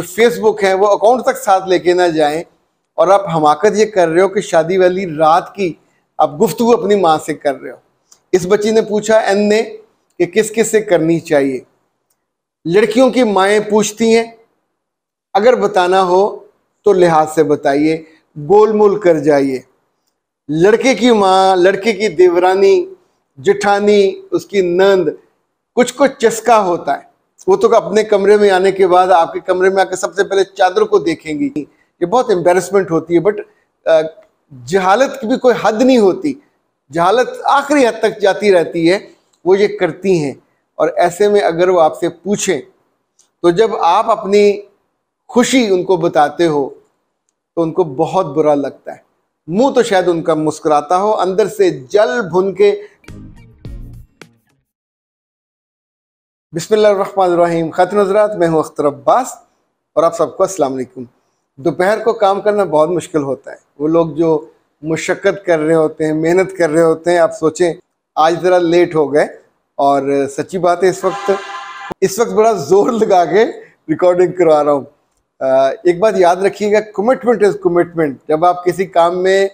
जो तो फेसबुक है वो अकाउंट तक साथ लेके ना जाए और आप हमाकत ये कर रहे हो कि शादी वाली रात की आप गुफ्तु अपनी माँ से कर रहे हो इस बच्ची ने पूछा एन ने कि किस किस से करनी चाहिए लड़कियों की माएँ पूछती हैं अगर बताना हो तो लिहाज से बताइए गोलमोल कर जाइए लड़के की माँ लड़के की देवरानी जिठानी उसकी नंद कुछ कुछ चस्का होता है वो तो अपने कमरे में आने के बाद आपके कमरे में आकर सबसे पहले चादर को देखेंगी ये बहुत एम्बेरसमेंट होती है बट जहालत की भी कोई हद नहीं होती जहालत आखिरी हद तक जाती रहती है वो ये करती हैं और ऐसे में अगर वो आपसे पूछें तो जब आप अपनी खुशी उनको बताते हो तो उनको बहुत बुरा लगता है मुंह तो शायद उनका मुस्कुराता हो अंदर से जल भुन के बिस्मिल्लाम ख़त नज़रात मैं हूँ अख्तर अब्बास और आप सबको अस्सलाम वालेकुम दोपहर को काम करना बहुत मुश्किल होता है वो लोग जो मुशक्क़त कर रहे होते हैं मेहनत कर रहे होते हैं आप सोचें आज ज़रा लेट हो गए और सच्ची बात है इस वक्त इस वक्त बड़ा ज़ोर लगा के रिकॉर्डिंग करवा रहा हूँ एक बात याद रखिएगा कमिटमेंट इज़ कमिटमेंट जब आप किसी काम में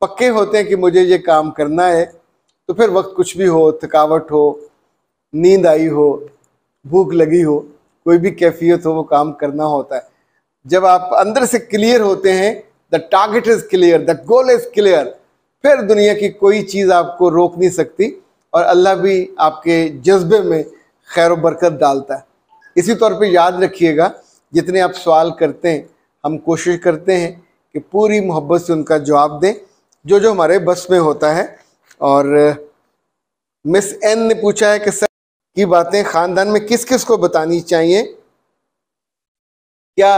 पक्के होते हैं कि मुझे ये काम करना है तो फिर वक्त कुछ भी हो थकावट हो नींद आई हो भूख लगी हो कोई भी कैफियत हो वो काम करना होता है जब आप अंदर से क्लियर होते हैं the target is clear the goal is clear फिर दुनिया की कोई चीज़ आपको रोक नहीं सकती और अल्लाह भी आपके जज्बे में खैर बरकत डालता है इसी तौर पे याद रखिएगा जितने आप सवाल करते हैं हम कोशिश करते हैं कि पूरी मोहब्बत से उनका जवाब दें जो जो हमारे बस में होता है और मिस एन ने पूछा है कि सर की बातें खानदान में किस किस को बतानी चाहिए क्या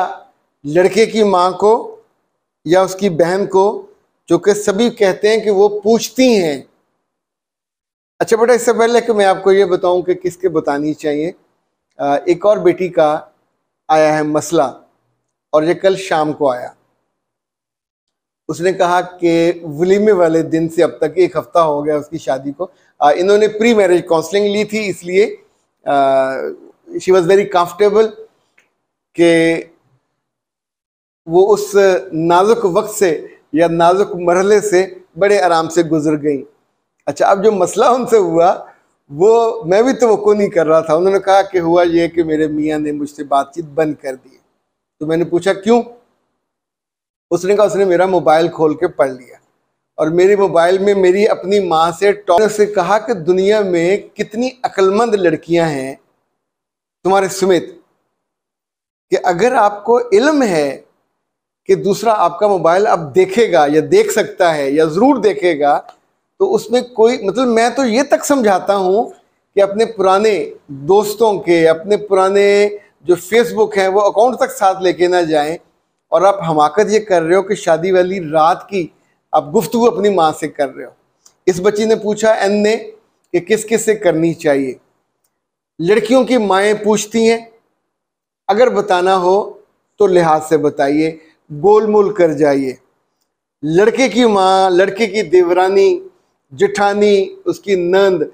लड़के की माँ को या उसकी बहन को जो कि सभी कहते हैं कि वो पूछती हैं अच्छा बेटा इससे पहले कि मैं आपको ये बताऊं कि किसके बतानी चाहिए एक और बेटी का आया है मसला और ये कल शाम को आया उसने कहा कि वलीमे वाले दिन से अब तक एक हफ़्ता हो गया उसकी शादी को इन्होंने प्री मैरिज काउंसलिंग ली थी इसलिए शी वॉज वेरी कंफर्टेबल के वो उस नाजुक वक्त से या नाजुक मरहले से बड़े आराम से गुजर गई अच्छा अब जो मसला उनसे हुआ वो मैं भी तो नहीं कर रहा था उन्होंने कहा कि हुआ ये कि मेरे मियाँ ने मुझसे बातचीत बंद कर दी तो मैंने पूछा क्यों उसने कहा उसने मेरा मोबाइल खोल के पढ़ लिया और मेरे मोबाइल में मेरी अपनी माँ से टॉप से कहा कि दुनिया में कितनी अक्लमंद लड़कियां हैं तुम्हारे समेत कि अगर आपको इल्म है कि दूसरा आपका मोबाइल अब देखेगा या देख सकता है या ज़रूर देखेगा तो उसमें कोई मतलब मैं तो ये तक समझाता हूँ कि अपने पुराने दोस्तों के अपने पुराने जो फेसबुक हैं वो अकाउंट तक साथ लेके ना जाएं और आप हमाकत ये कर रहे हो कि शादी वाली रात की आप गुफ्तु अपनी माँ से कर रहे हो इस बच्ची ने पूछा एन ने कि किस किस से करनी चाहिए लड़कियों की माएँ पूछती हैं अगर बताना हो तो लिहाज से बताइए गोल मोल कर जाइए लड़के की माँ लड़के की देवरानी जिठानी उसकी नंद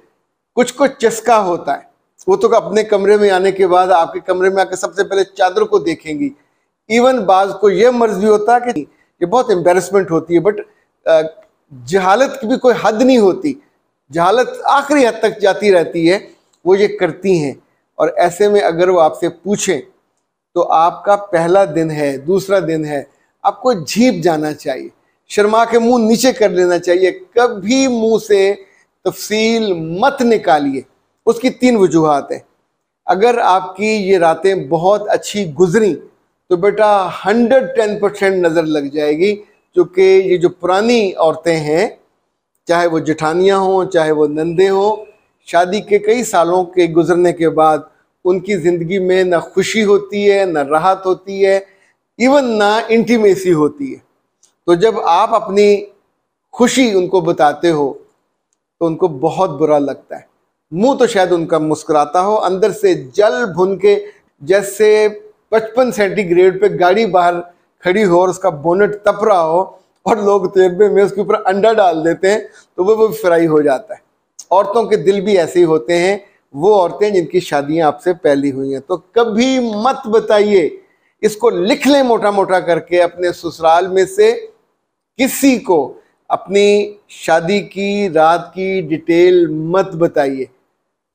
कुछ को चस्का होता है वो तो अपने कमरे में आने के बाद आपके कमरे में आकर सबसे पहले चादर को देखेंगी इवन बाज को यह मर्ज भी होता है कि ये बहुत एम्बेरसमेंट होती है बट जहालत की भी कोई हद नहीं होती जहालत आखिरी हद तक जाती रहती है वो ये करती हैं और ऐसे में अगर वो आपसे पूछें तो आपका पहला दिन है दूसरा दिन है आपको झीप जाना चाहिए शर्मा के मुंह नीचे कर लेना चाहिए कभी मुंह से तफसील मत निकालिए उसकी तीन वजूहत हैं अगर आपकी ये रातें बहुत अच्छी गुजरी तो बेटा हंड्रेड टेन परसेंट नज़र लग जाएगी क्योंकि ये जो पुरानी औरतें हैं चाहे वो जिठानियाँ हों चाहे वो नंदे हों शादी के कई सालों के गुजरने के बाद उनकी ज़िंदगी में ना खुशी होती है ना राहत होती है इवन ना इंटीमेसी होती है तो जब आप अपनी खुशी उनको बताते हो तो उनको बहुत बुरा लगता है मुंह तो शायद उनका मुस्कुराता हो अंदर से जल भुन के जैसे पचपन सेंटीग्रेड पे गाड़ी बाहर खड़ी हो और उसका बोनेट तप रहा हो और लोग तेरबे में उसके ऊपर अंडा डाल देते हैं तो वो वो फ्राई हो जाता है औरतों के दिल भी ऐसे ही होते हैं वो औरतें जिनकी शादियां आपसे पहली हुई हैं तो कभी मत बताइए इसको लिख लें मोटा मोटा करके अपने ससुराल में से किसी को अपनी शादी की रात की डिटेल मत बताइए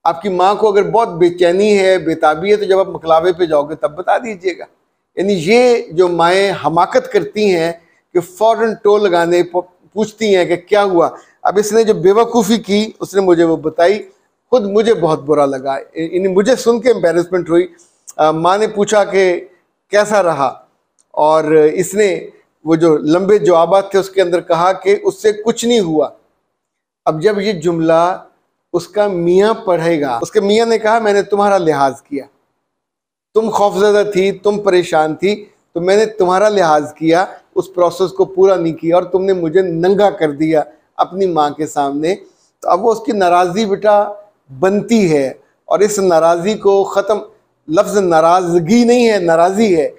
आपकी माँ को अगर बहुत बेचैनी है बेताबी है तो जब आप मकलावे पे जाओगे तब बता दीजिएगा यानी ये जो माएँ हमाकत करती हैं कि फ़ौर टोल लगाने पूछती हैं कि क्या हुआ अब इसने जो बेवकूफ़ी की उसने मुझे वो बताई खुद मुझे बहुत बुरा लगा इन मुझे सुन के एम्बेरसमेंट हुई माँ ने पूछा कि कैसा रहा और इसने वो जो लंबे जवाब थे उसके अंदर कहा कि उससे कुछ नहीं हुआ अब जब ये जुमला उसका मियाँ पढ़ेगा उसके मियाँ ने कहा मैंने तुम्हारा लिहाज किया तुम खौफजदा थी तुम परेशान थी तो मैंने तुम्हारा लिहाज किया उस प्रोसेस को पूरा नहीं किया और तुमने मुझे नंगा कर दिया अपनी माँ के सामने तो अब वो उसकी नाराज़गी बेटा बनती है और इस नाराज़गी को ख़त्म लफ्ज़ नाराज़गी नहीं है नाराज़ी है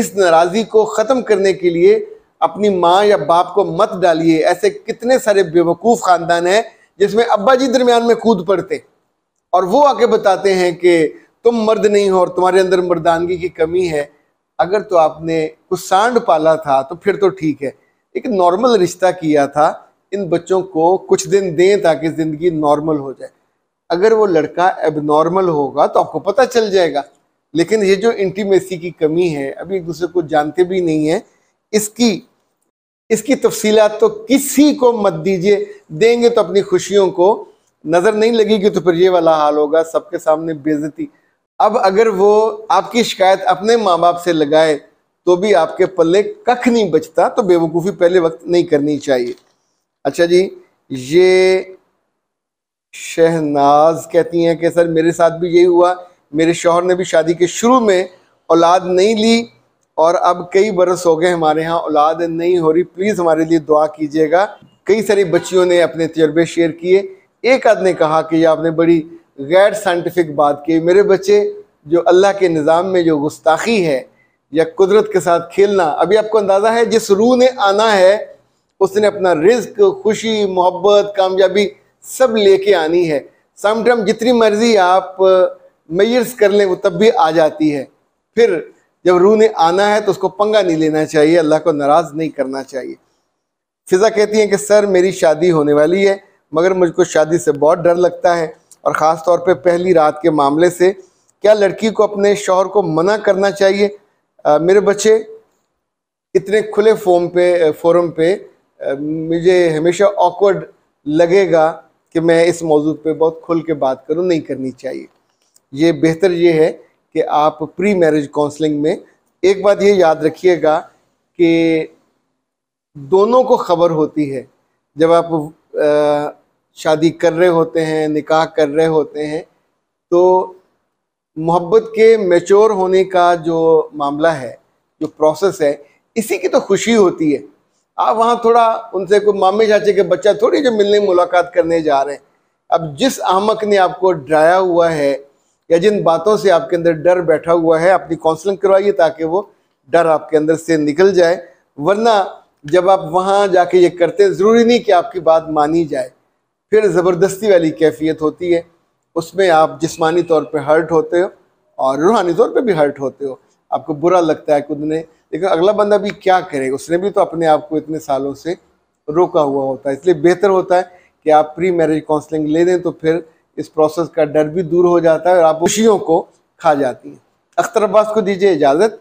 इस नाराज़गी को ख़त्म करने के लिए अपनी माँ या बाप को मत डालिए ऐसे कितने सारे बेवकूफ़ ख़ानदान हैं जिसमें अब्बा जी दरमियान में कूद पड़ते और वो आके बताते हैं कि तुम मर्द नहीं हो और तुम्हारे अंदर मर्दानगी की कमी है अगर तो आपने कुछ सांड पाला था तो फिर तो ठीक है एक नॉर्मल रिश्ता किया था इन बच्चों को कुछ दिन दें ताकि ज़िंदगी नॉर्मल हो जाए अगर वो लड़का एबनॉर्मल होगा तो आपको पता चल जाएगा लेकिन ये जो इंटीमेसी की कमी है अभी एक दूसरे को जानते भी नहीं है इसकी इसकी तफसीलात तो किसी को मत दीजिए देंगे तो अपनी खुशियों को नज़र नहीं लगेगी तो फिर ये वाला हाल होगा सबके सामने बेजती अब अगर वो आपकी शिकायत अपने माँ बाप से लगाए तो भी आपके पल्ले कख नहीं बचता तो बेवकूफ़ी पहले वक्त नहीं करनी चाहिए अच्छा जी ये शहनाज कहती हैं कि सर मेरे साथ भी यही हुआ मेरे शोहर ने भी शादी के शुरू में औलाद नहीं ली और अब कई बरस हो गए हमारे यहाँ औलाद नहीं हो रही प्लीज़ हमारे लिए दुआ कीजिएगा कई सारी बच्चियों ने अपने तजर्बे शेयर किए एक आदमी ने कहा कि आपने बड़ी गैर साइंटिफिक बात की मेरे बच्चे जो अल्लाह के निज़ाम में जो गुस्ताखी है या कुदरत के साथ खेलना अभी आपको अंदाज़ा है जिस रूह ने आना है उसने अपना रिज्क खुशी मोहब्बत कामयाबी सब लेके आनी है समटाइम जितनी मर्ज़ी आप मयर्स कर लें वो तब भी आ जाती है फिर जब रूह ने आना है तो उसको पंगा नहीं लेना चाहिए अल्लाह को नाराज़ नहीं करना चाहिए फिज़ा कहती हैं कि सर मेरी शादी होने वाली है मगर मुझको शादी से बहुत डर लगता है और ख़ास तौर पे पहली रात के मामले से क्या लड़की को अपने शोहर को मना करना चाहिए आ, मेरे बच्चे इतने खुले फोम पे फोरम पे आ, मुझे हमेशा ऑकवर्ड लगेगा कि मैं इस मौजू पे बहुत खुल के बात करूँ नहीं करनी चाहिए ये बेहतर ये है कि आप प्री मैरिज काउंसलिंग में एक बात ये याद रखिएगा कि दोनों को खबर होती है जब आप आ, शादी कर रहे होते हैं निकाह कर रहे होते हैं तो मोहब्बत के मेच्योर होने का जो मामला है जो प्रोसेस है इसी की तो खुशी होती है आप वहाँ थोड़ा उनसे कोई मामे चाचे के बच्चा थोड़ी जो मिलने मुलाकात करने जा रहे हैं अब जिस आहमक ने आपको डराया हुआ है या जिन बातों से आपके अंदर डर बैठा हुआ है अपनी काउंसलिंग करवाइए ताकि वो डर आपके अंदर से निकल जाए वरना जब आप वहाँ जाके ये करते हैं ज़रूरी नहीं कि आपकी बात मानी जाए फिर ज़बरदस्ती वाली कैफियत होती है उसमें आप जिसमानी तौर पे हर्ट होते हो और रूहानी तौर पे भी हर्ट होते हो आपको बुरा लगता है खुद ने लेकिन अगला बंदा भी क्या करे उसने भी तो अपने आप को इतने सालों से रोका हुआ होता है इसलिए बेहतर होता है कि आप प्री मैरिज काउंसलिंग ले दें तो फिर इस प्रोसेस का डर भी दूर हो जाता है और आप खुशियों को खा जाती हैं अख्तर अब्बास को दीजिए इजाज़त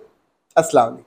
असलम